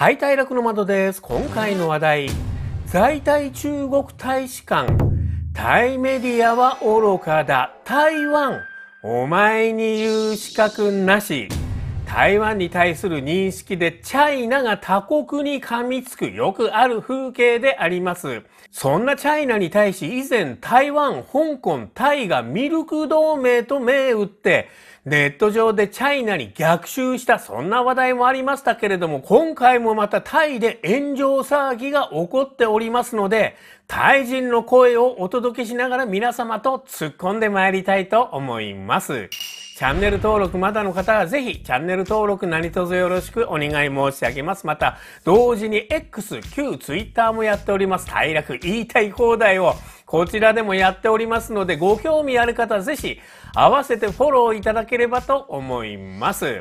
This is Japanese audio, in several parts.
はい、楽の窓です。今回の話題、在台中国大使館、タイメディアは愚かだ、台湾、お前に言う資格なし。台湾に対する認識でチャイナが他国に噛みつくよくある風景であります。そんなチャイナに対し以前台湾、香港、タイがミルク同盟と銘打ってネット上でチャイナに逆襲したそんな話題もありましたけれども、今回もまたタイで炎上騒ぎが起こっておりますので、タイ人の声をお届けしながら皆様と突っ込んで参りたいと思います。チャンネル登録まだの方はぜひチャンネル登録何卒よろしくお願い申し上げます。また、同時に X、旧 Twitter もやっております。快楽言いたい放題をこちらでもやっておりますので、ご興味ある方ぜひ、合わせてフォローいただければと思います。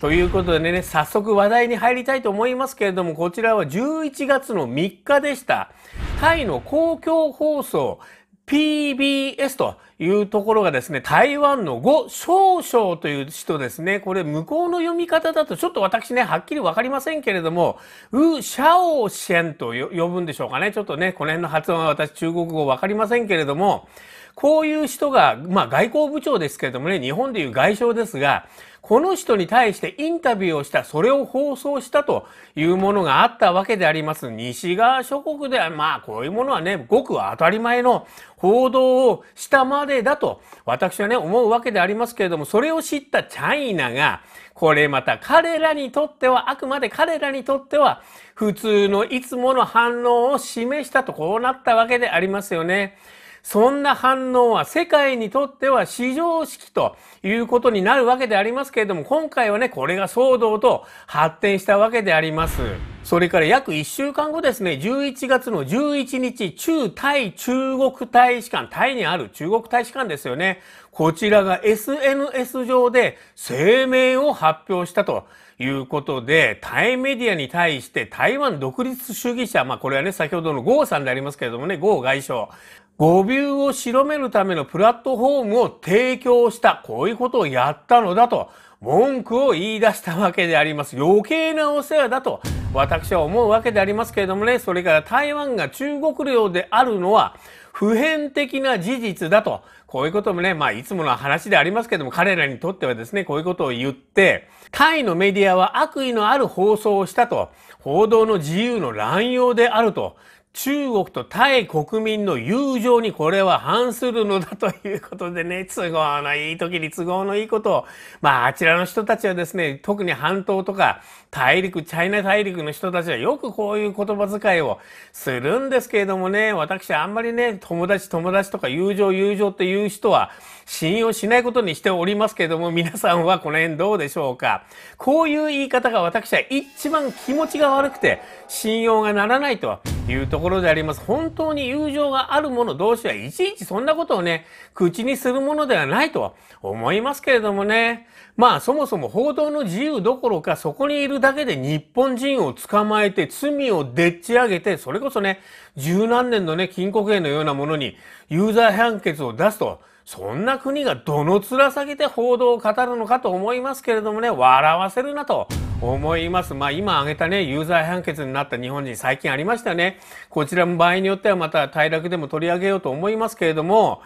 ということでね、早速話題に入りたいと思いますけれども、こちらは11月の3日でした。タイの公共放送、PBS というところがですね、台湾の呉少々という人ですね。これ向こうの読み方だとちょっと私ね、はっきりわかりませんけれども、ウ・シャオシェンと呼ぶんでしょうかね。ちょっとね、この辺の発音は私中国語わかりませんけれども、こういう人が、まあ外交部長ですけれどもね、日本でいう外相ですが、この人に対してインタビューをした、それを放送したというものがあったわけであります。西側諸国では、まあこういうものはね、ごく当たり前の報道をしたまでだと、私はね、思うわけでありますけれども、それを知ったチャイナが、これまた彼らにとっては、あくまで彼らにとっては、普通のいつもの反応を示したと、こうなったわけでありますよね。そんな反応は世界にとっては非常識ということになるわけでありますけれども、今回はね、これが騒動と発展したわけであります。それから約1週間後ですね、11月の11日、中タイ中国大使館、タイにある中国大使館ですよね。こちらが SNS 上で声明を発表したということで、タイメディアに対して台湾独立主義者、まあこれはね、先ほどのゴーさんでありますけれどもね、ゴー外相。誤謬を白めるためのプラットフォームを提供した、こういうことをやったのだと、文句を言い出したわけであります。余計なお世話だと、私は思うわけでありますけれどもね、それから台湾が中国領であるのは、普遍的な事実だと、こういうこともね、まあいつもの話でありますけども、彼らにとってはですね、こういうことを言って、タイのメディアは悪意のある放送をしたと、報道の自由の乱用であると、中国とタイ国民の友情にこれは反するのだということでね、都合のいい時に都合のいいことを、まああちらの人たちはですね、特に半島とか大陸、チャイナ大陸の人たちはよくこういう言葉遣いをするんですけれどもね、私あんまりね、友達友達とか友情友情っていう人は、信用しないことにしておりますけれども、皆さんはこの辺どうでしょうかこういう言い方が私は一番気持ちが悪くて、信用がならないというところであります。本当に友情がある者同士はいちいちそんなことをね、口にするものではないとは思いますけれどもね。まあそもそも報道の自由どころかそこにいるだけで日本人を捕まえて罪をでっち上げて、それこそね、十何年のね、禁錮刑のようなものに有罪判決を出すと、そんな国がどの面下げて報道を語るのかと思いますけれどもね、笑わせるなと思います。まあ今挙げたね、有罪判決になった日本人最近ありましたね。こちらも場合によってはまた退落でも取り上げようと思いますけれども、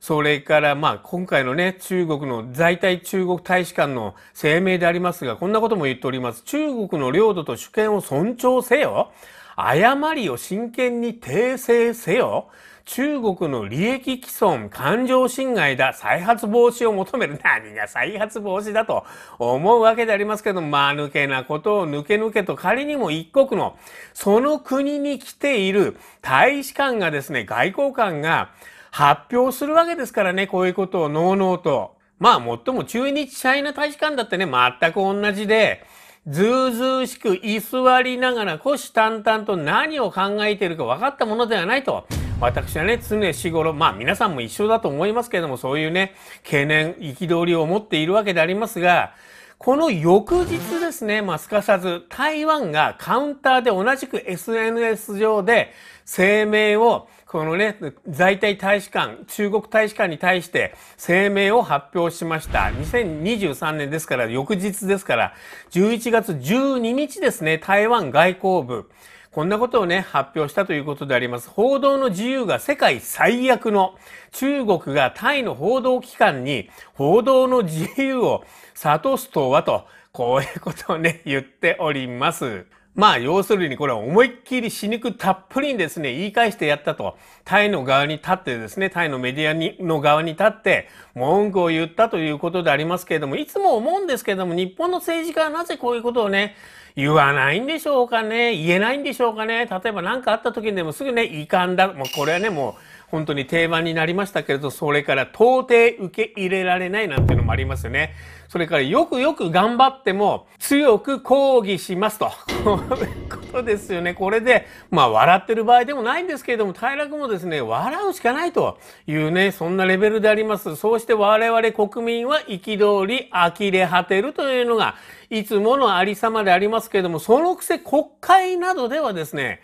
それからまあ今回のね、中国の在体中国大使館の声明でありますが、こんなことも言っております。中国の領土と主権を尊重せよ。誤りを真剣に訂正せよ。中国の利益毀損、感情侵害だ、再発防止を求める。何が再発防止だと思うわけでありますけど、間抜けなことを抜け抜けと仮にも一国の、その国に来ている大使館がですね、外交官が発表するわけですからね、こういうことをのうのうと。まあ、もっとも中日チャイナ大使館だってね、全く同じで、ずうずうしく居座りながら虎視眈々と何を考えているか分かったものではないと。私はね、常日頃、まあ皆さんも一緒だと思いますけれども、そういうね、懸念、憤りを持っているわけでありますが、この翌日ですね、まあ、すかさず、台湾がカウンターで同じく SNS 上で声明をこのね、在体大使館、中国大使館に対して声明を発表しました。2023年ですから、翌日ですから、11月12日ですね、台湾外交部。こんなことをね、発表したということであります。報道の自由が世界最悪の中国がタイの報道機関に報道の自由を諭すとはと、こういうことをね、言っております。まあ、要するにこれは思いっきり死肉たっぷりにですね、言い返してやったと。タイの側に立ってですね、タイのメディアにの側に立って、文句を言ったということでありますけれども、いつも思うんですけれども、日本の政治家はなぜこういうことをね、言わないんでしょうかね言えないんでしょうかね例えば何かあった時にでもすぐね、遺憾だ。もうこれはね、もう、本当に定番になりましたけれど、それから到底受け入れられないなんていうのもありますよね。それからよくよく頑張っても強く抗議しますと。こういうことですよね。これで、まあ笑ってる場合でもないんですけれども、快楽もですね、笑うしかないというね、そんなレベルであります。そうして我々国民は憤り、呆れ果てるというのが、いつものありさまでありますけれども、そのくせ国会などではですね、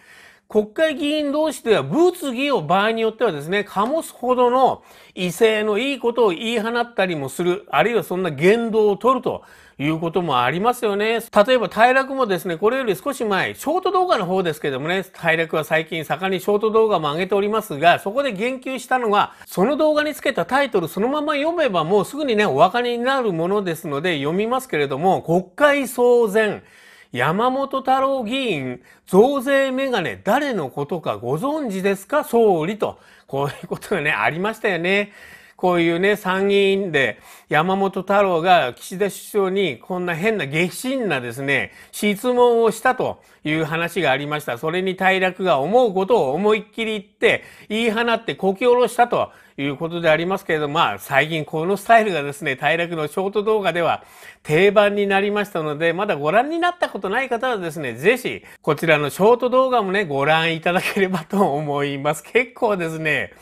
国会議員同士では物議を場合によってはですね、醸すほどの威勢のいいことを言い放ったりもする、あるいはそんな言動を取るということもありますよね。例えば、大落もですね、これより少し前、ショート動画の方ですけどもね、大落は最近盛んにショート動画も上げておりますが、そこで言及したのが、その動画につけたタイトルそのまま読めばもうすぐにね、お分かりになるものですので読みますけれども、国会騒然。山本太郎議員増税メガネ誰のことかご存知ですか総理と、こういうことがね、ありましたよね。こういうね、参議院で山本太郎が岸田首相にこんな変な激震なですね、質問をしたという話がありました。それに大落が思うことを思いっきり言って、言い放ってこき下ろしたということでありますけれども、まあ、最近このスタイルがですね、大楽のショート動画では定番になりましたので、まだご覧になったことない方はですね、ぜひ、こちらのショート動画もね、ご覧いただければと思います。結構ですね、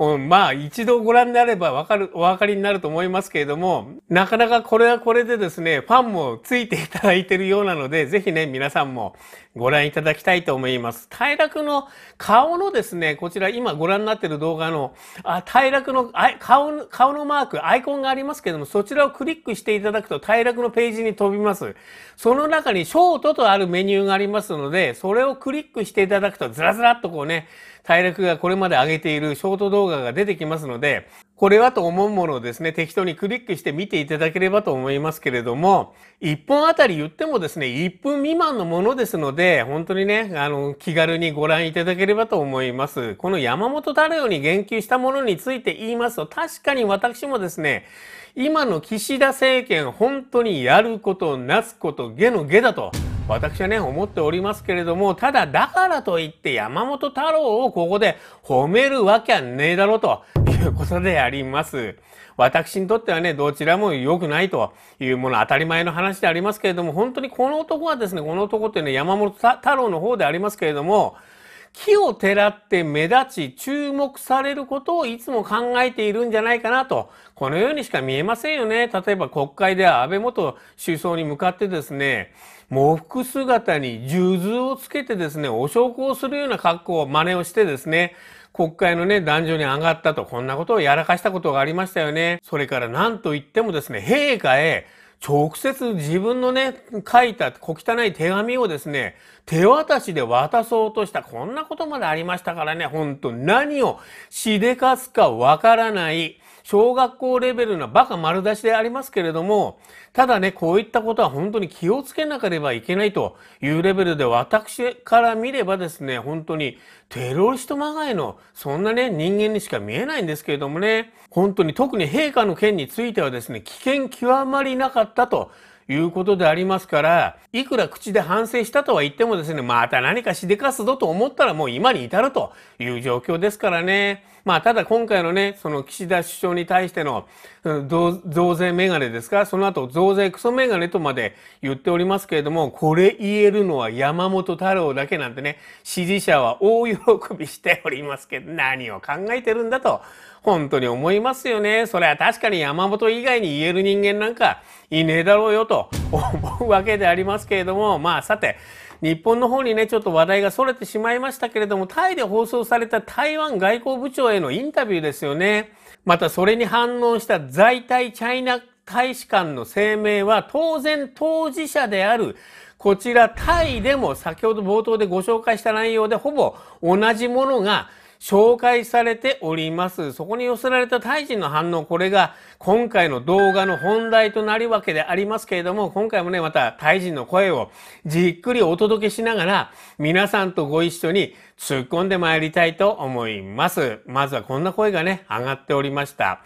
うん、まあ一度ご覧になればわかる、お分かりになると思いますけれども、なかなかこれはこれでですね、ファンもついていただいているようなので、ぜひね、皆さんもご覧いただきたいと思います。平楽の顔のですね、こちら今ご覧になっている動画の、あ平楽の顔顔のマーク、アイコンがありますけれども、そちらをクリックしていただくと平楽のページに飛びます。その中にショートとあるメニューがありますので、それをクリックしていただくとずらずらっとこうね、快楽がこれまで上げているショート動画が出てきますので、これはと思うものをですね、適当にクリックして見ていただければと思いますけれども、1本あたり言ってもですね、1分未満のものですので、本当にね、あの、気軽にご覧いただければと思います。この山本太郎に言及したものについて言いますと、確かに私もですね、今の岸田政権、本当にやること、なすこと、下の下だと。私はね、思っておりますけれども、ただだからといって山本太郎をここで褒めるわけはねえだろうということであります。私にとってはね、どちらも良くないというもの、当たり前の話でありますけれども、本当にこの男はですね、この男っていうのは山本太郎の方でありますけれども、木をてらって目立ち注目されることをいつも考えているんじゃないかなと、このようにしか見えませんよね。例えば国会では安倍元首相に向かってですね、喪服姿に数珠をつけてですね、お焼香をするような格好を真似をしてですね、国会のね、壇上に上がったと、こんなことをやらかしたことがありましたよね。それから何と言ってもですね、陛下へ直接自分のね、書いた小汚い手紙をですね、手渡しで渡そうとした、こんなことまでありましたからね、ほんと何をしでかすかわからない、小学校レベルのバカ丸出しでありますけれども、ただね、こういったことは本当に気をつけなければいけないというレベルで、私から見ればですね、本当にテロリストまがいの、そんなね、人間にしか見えないんですけれどもね、本当に特に陛下の件についてはですね、危険極まりなかったということでありますから、いくら口で反省したとは言ってもですね、また何かしでかすぞと思ったらもう今に至るという状況ですからね。まあ、ただ今回のね、その岸田首相に対しての、増税メガネですか、その後増税クソメガネとまで言っておりますけれども、これ言えるのは山本太郎だけなんてね、支持者は大喜びしておりますけど、何を考えてるんだと。本当に思いますよね。それは確かに山本以外に言える人間なんかいねえだろうよと思うわけでありますけれども、まあさて、日本の方にね、ちょっと話題が逸れてしまいましたけれども、タイで放送された台湾外交部長へのインタビューですよね。またそれに反応した在台チャイナ大使館の声明は当然当事者であるこちらタイでも先ほど冒頭でご紹介した内容でほぼ同じものが紹介されております。そこに寄せられたタイ人の反応、これが今回の動画の本題となるわけでありますけれども、今回もね、またタイ人の声をじっくりお届けしながら、皆さんとご一緒に突っ込んで参りたいと思います。まずはこんな声がね、上がっておりました。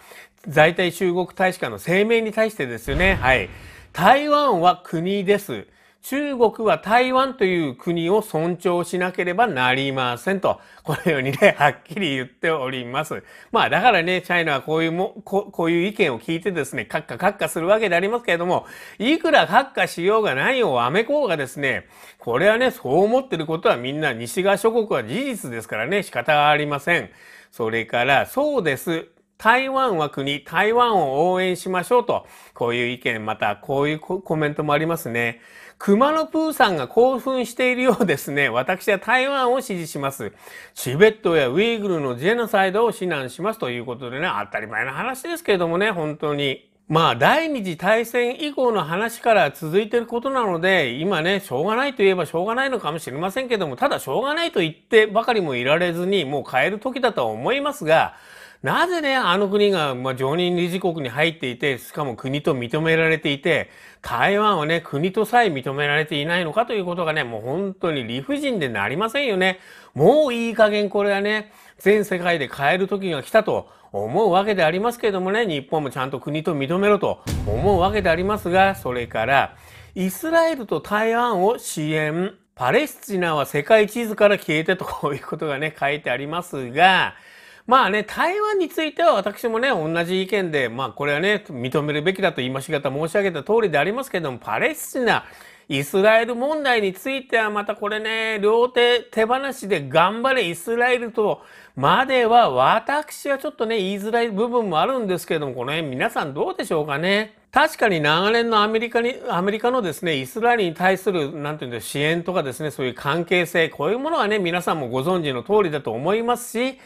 在体中国大使館の声明に対してですよね。はい。台湾は国です。中国は台湾という国を尊重しなければなりませんと、このようにね、はっきり言っております。まあだからね、チャイナはこういうも、ここういう意見を聞いてですね、カッカカッカするわけでありますけれども、いくらカッカしようがないをアメコうがですね、これはね、そう思ってることはみんな西側諸国は事実ですからね、仕方がありません。それから、そうです。台湾は国、台湾を応援しましょうと、こういう意見、またこういうコメントもありますね。熊野プーさんが興奮しているようですね。私は台湾を支持します。チベットやウイグルのジェノサイドを指南しますということでね、当たり前の話ですけれどもね、本当に。まあ、第二次大戦以降の話から続いてることなので、今ね、しょうがないといえばしょうがないのかもしれませんけども、ただしょうがないと言ってばかりもいられずに、もう変える時だとは思いますが、なぜね、あの国が、まあ、常任理事国に入っていて、しかも国と認められていて、台湾をね、国とさえ認められていないのかということがね、もう本当に理不尽でなりませんよね。もういい加減これはね、全世界で変える時が来たと思うわけでありますけれどもね、日本もちゃんと国と認めろと思うわけでありますが、それから、イスラエルと台湾を支援、パレスチナは世界地図から消えてということがね、書いてありますが、まあね、台湾については私もね、同じ意見で、まあこれはね、認めるべきだと今しがた申し上げた通りでありますけども、パレスチナ、イスラエル問題についてはまたこれね、両手手放しで頑張れイスラエルとまでは私はちょっとね、言いづらい部分もあるんですけども、この辺皆さんどうでしょうかね。確かに長年のアメリカに、アメリカのですね、イスラエルに対する、なんていうんだ、支援とかですね、そういう関係性、こういうものはね、皆さんもご存知の通りだと思いますし、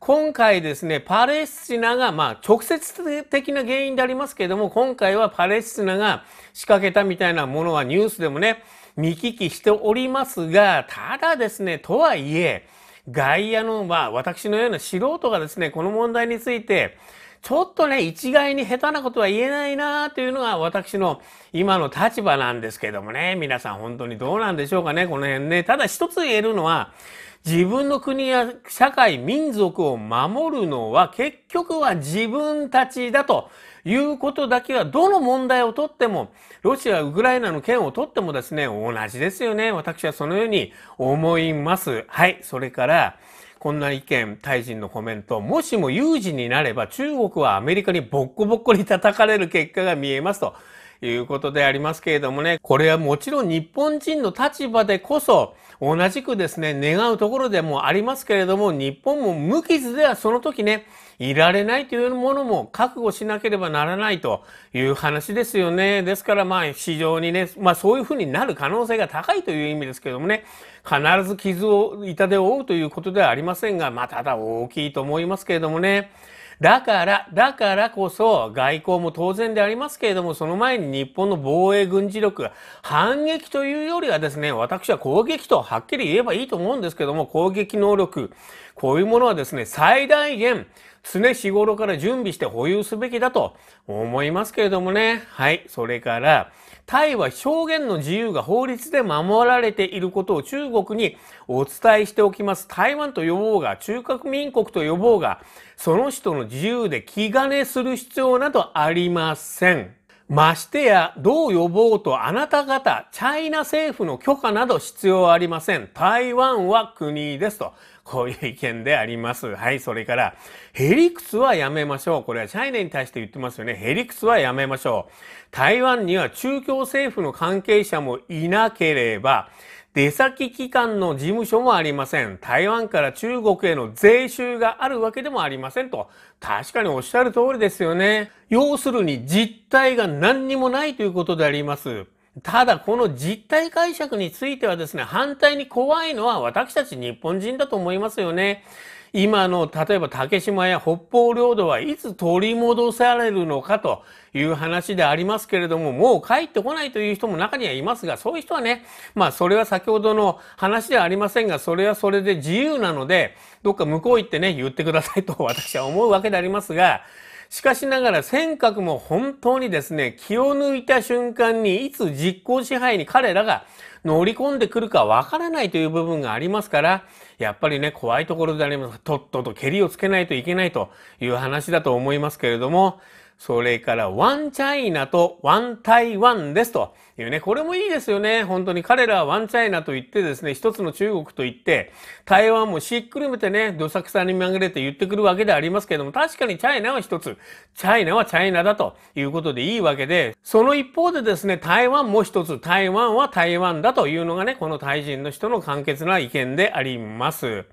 今回ですね、パレスチナが、まあ、直接的な原因でありますけれども、今回はパレスチナが仕掛けたみたいなものはニュースでもね、見聞きしておりますが、ただですね、とはいえ、外野の、まあ、私のような素人がですね、この問題について、ちょっとね、一概に下手なことは言えないなというのが私の今の立場なんですけどもね、皆さん本当にどうなんでしょうかね、この辺ね。ただ一つ言えるのは、自分の国や社会、民族を守るのは結局は自分たちだということだけはどの問題をとっても、ロシア、ウクライナの件をとってもですね、同じですよね。私はそのように思います。はい。それから、こんな意見、大臣のコメント。もしも有事になれば中国はアメリカにボッコボッコに叩かれる結果が見えますと。いうことでありますけれどもね、これはもちろん日本人の立場でこそ、同じくですね、願うところでもありますけれども、日本も無傷ではその時ね、いられないというものも覚悟しなければならないという話ですよね。ですからまあ非常にね、まあそういうふうになる可能性が高いという意味ですけどもね、必ず傷を痛手を負うということではありませんが、まあただ大きいと思いますけれどもね、だから、だからこそ外交も当然でありますけれども、その前に日本の防衛軍事力が反撃というよりはですね、私は攻撃とはっきり言えばいいと思うんですけども、攻撃能力、こういうものはですね、最大限、常日頃から準備して保有すべきだと思いますけれどもね。はい。それから、タイは表現の自由が法律で守られていることを中国にお伝えしておきます。台湾と呼ぼうが、中核民国と呼ぼうが、その人の自由で気兼ねする必要などありません。ましてや、どう呼ぼうとあなた方、チャイナ政府の許可など必要ありません。台湾は国ですと。こういう意見であります。はい、それから、ヘリクスはやめましょう。これはチャイナに対して言ってますよね。ヘリクつはやめましょう。台湾には中共政府の関係者もいなければ、出先機関の事務所もありません。台湾から中国への税収があるわけでもありませんと。確かにおっしゃる通りですよね。要するに実態が何にもないということであります。ただこの実態解釈についてはですね、反対に怖いのは私たち日本人だと思いますよね。今の例えば竹島や北方領土はいつ取り戻されるのかという話でありますけれども、もう帰ってこないという人も中にはいますが、そういう人はね、まあそれは先ほどの話ではありませんが、それはそれで自由なので、どっか向こう行ってね、言ってくださいと私は思うわけでありますが、しかしながら尖閣も本当にですね、気を抜いた瞬間にいつ実効支配に彼らが乗り込んでくるかわからないという部分がありますから、やっぱりね、怖いところであります。とっとと蹴りをつけないといけないという話だと思いますけれども、それからワンチャイナとワン台湾ですというね、これもいいですよね。本当に彼らはワンチャイナと言ってですね、一つの中国と言って、台湾もしっくるめてね、どさくさにまぐれて言ってくるわけでありますけれども、確かにチャイナは一つ、チャイナはチャイナだということでいいわけで、その一方でですね、台湾も一つ、台湾は台湾だというのがね、このタイ人の人の簡潔な意見であります。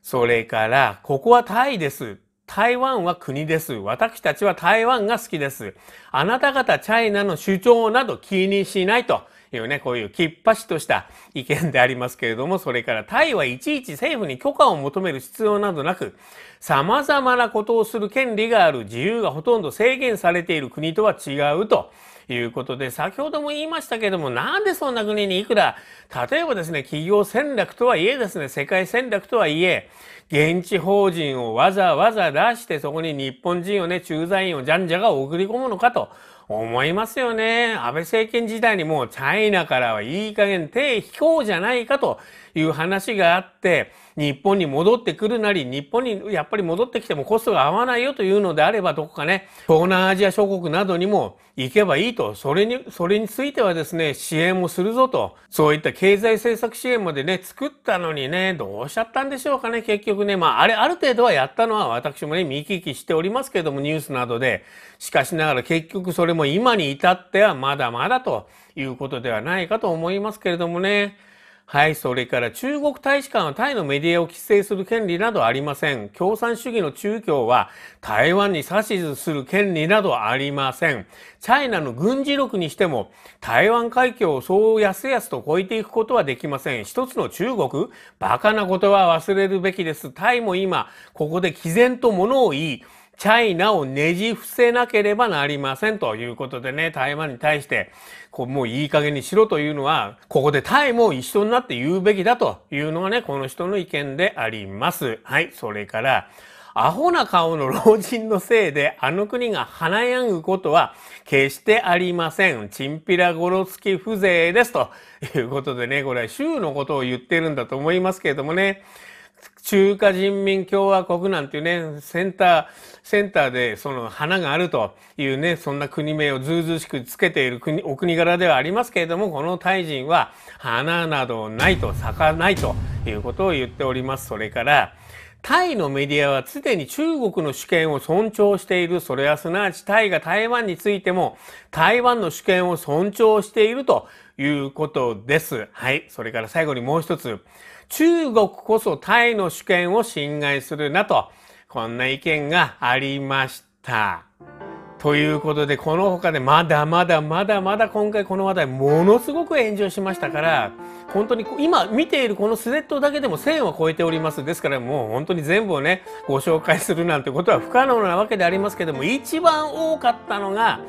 それから、ここはタイです。台湾は国です。私たちは台湾が好きです。あなた方チャイナの主張など気にしないというね、こういうきっぱしとした意見でありますけれども、それからタイはいちいち政府に許可を求める必要などなく、様々なことをする権利がある自由がほとんど制限されている国とは違うと。いうことで、先ほども言いましたけれども、なんでそんな国にいくら、例えばですね、企業戦略とはいえですね、世界戦略とはいえ、現地法人をわざわざ出してそこに日本人をね、駐在員をじゃんじゃが送り込むのかと思いますよね。安倍政権時代にもうチャイナからはいい加減手引こうじゃないかという話があって、日本に戻ってくるなり、日本にやっぱり戻ってきてもコストが合わないよというのであれば、どこかね、東南アジア諸国などにも行けばいいと、それに、それについてはですね、支援もするぞと、そういった経済政策支援までね、作ったのにね、どうしちゃったんでしょうかね、結局ね、まあ、あれ、ある程度はやったのは私もね、見聞きしておりますけども、ニュースなどで、しかしながら結局それも今に至ってはまだまだということではないかと思いますけれどもね、はい、それから中国大使館はタイのメディアを規制する権利などありません。共産主義の中共は台湾に指図する権利などありません。チャイナの軍事力にしても台湾海峡をそうやすやすと越えていくことはできません。一つの中国バカなことは忘れるべきです。タイも今、ここで毅然と物を言い、チャイナをねじ伏せなければなりませんということでね、台湾に対して、こう、もういい加減にしろというのは、ここでタイも一緒になって言うべきだというのがね、この人の意見であります。はい、それから、アホな顔の老人のせいであの国が華やぐことは決してありません。チンピラゴロつき風情です。ということでね、これは州のことを言ってるんだと思いますけれどもね。中華人民共和国なんていうね、センター、センターでその花があるというね、そんな国名をずうずうしくつけている国、お国柄ではありますけれども、このタイ人は花などないと咲かないということを言っております。それから、タイのメディアは常に中国の主権を尊重している。それはすなわちタイが台湾についても台湾の主権を尊重しているということです。はい。それから最後にもう一つ。中国こそタイの主権を侵害するなと、こんな意見がありました。ということで、この他でまだまだまだまだ今回この話題ものすごく炎上しましたから、本当に今見ているこのスレッドだけでも1000を超えております。ですからもう本当に全部をね、ご紹介するなんてことは不可能なわけでありますけども、一番多かったのが、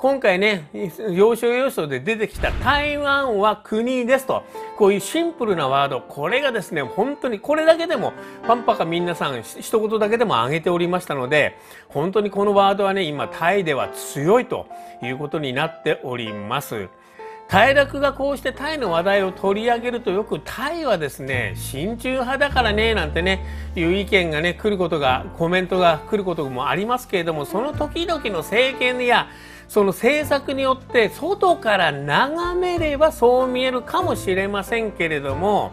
今回ね、要所要所で出てきた台湾は国ですと、こういうシンプルなワード、これがですね、本当にこれだけでも、パンパカ皆さん一言だけでも挙げておりましたので、本当にこのワードはね、今タイでは強いということになっております。大楽がこうしてタイの話題を取り上げるとよくタイはですね親中派だからねなんてねいう意見がね来ることがコメントが来ることもありますけれどもその時々の政権やその政策によって外から眺めればそう見えるかもしれませんけれども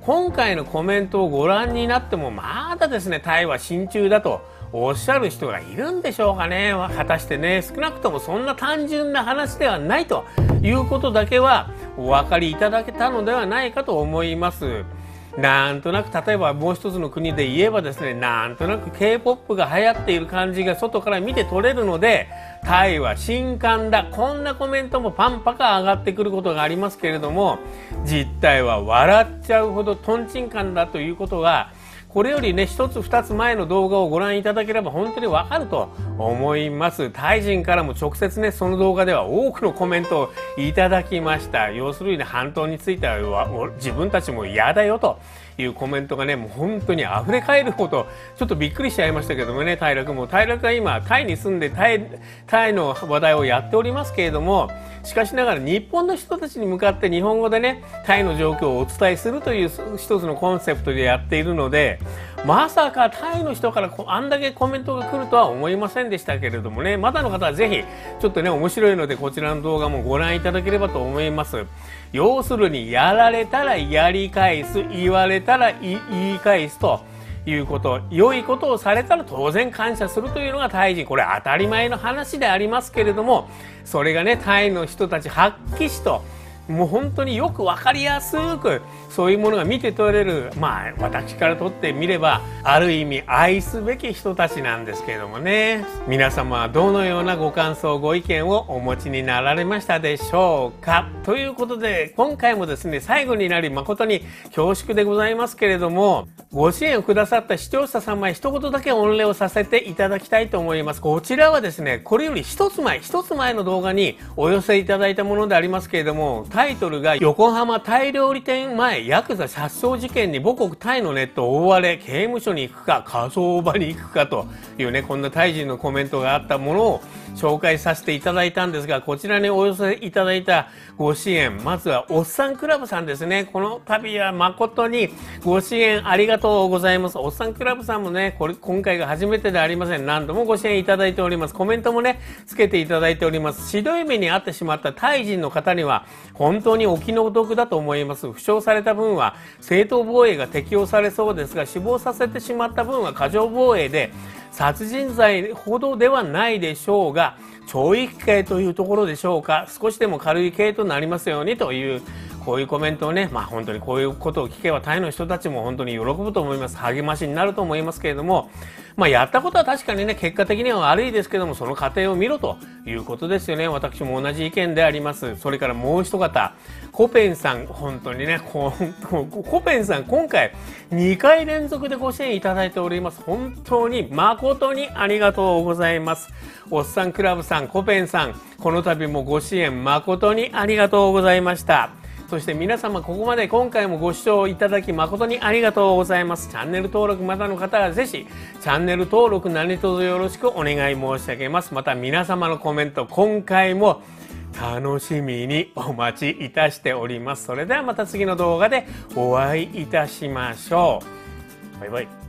今回のコメントをご覧になってもまだですねタイは真鍮だとおっしゃる人がいるんでしょうかね果たしてね少なくともそんな単純な話ではないということだけはお分かりいただけたのではないかと思います。なんとなく例えばもう一つの国で言えばですねなんとなく k p o p が流行っている感じが外から見て取れるのでタイは新刊だこんなコメントもパンパカ上がってくることがありますけれども実態は笑っちゃうほどとんちんンだということがこれよりね一つ二つ前の動画をご覧いただければ本当にわかると思いますタイ人からも直接ねその動画では多くのコメントをいただきました要するに、ね、半島については自分たちも嫌だよというコメントがね、もう本当に溢れえるほど、ちょっとびっくりしちゃいましたけどもね、平君も。平君は今、タイに住んでタイ、タイの話題をやっておりますけれども、しかしながら日本の人たちに向かって日本語でね、タイの状況をお伝えするという一つのコンセプトでやっているので、まさかタイの人からあんだけコメントが来るとは思いませんでしたけれどもね、まだの方はぜひ、ちょっとね、面白いので、こちらの動画もご覧いただければと思います。要するにやられたらやり返す言われたら言い返すということ良いことをされたら当然感謝するというのがタイ人これ当たり前の話でありますけれどもそれがねタイの人たち発揮しと。もう本当によく分かりやすくそういうものが見て取れるまあ私からとってみればある意味愛すべき人たちなんですけれどもね皆様はどのようなご感想ご意見をお持ちになられましたでしょうかということで今回もですね最後になり誠に恐縮でございますけれどもご支援をくださった視聴者様へ一言だけ御礼をさせていただきたいと思いますこちらはですねこれより一つ前一つ前の動画にお寄せいただいたものでありますけれどもタイトルが横浜タイ料理店前ヤクザ殺傷事件に母国タイのネット大荒れ、刑務所に行くか、火葬場に行くかというね、こんなタイ人のコメントがあったものを紹介させていただいたんですが、こちらにお寄せいただいたご支援、まずはおっさんクラブさんですね。この度は誠にご支援ありがとうございます。おっさんクラブさんもね、これ今回が初めてでありません。何度もご支援いただいております。コメントもね、つけていただいております。ひどい目に遭ってしまったタイ人の方には、本当にお気の毒だと思います。負傷された分は正当防衛が適用されそうですが、死亡させてしまった分は過剰防衛で、殺人罪ほどではないでしょうが懲役刑というところでしょうか少しでも軽い刑となりますようにというこういうコメントをね、まあ、本当にこういうことを聞けばタイの人たちも本当に喜ぶと思います励ましになると思いますけれどもまあ、やったことは確かにね、結果的には悪いですけども、その過程を見ろということですよね。私も同じ意見であります。それからもう一方、コペンさん、本当にね、コペンさん、今回、2回連続でご支援いただいております。本当に、誠にありがとうございます。おっさんクラブさん、コペンさん、この度もご支援誠にありがとうございました。そして皆様ここまで今回もご視聴いただき誠にありがとうございます。チャンネル登録まだの方はぜひ、チャンネル登録何卒よろしくお願い申し上げます。また皆様のコメント、今回も楽しみにお待ちいたしております。それではまた次の動画でお会いいたしましょう。バイバイ。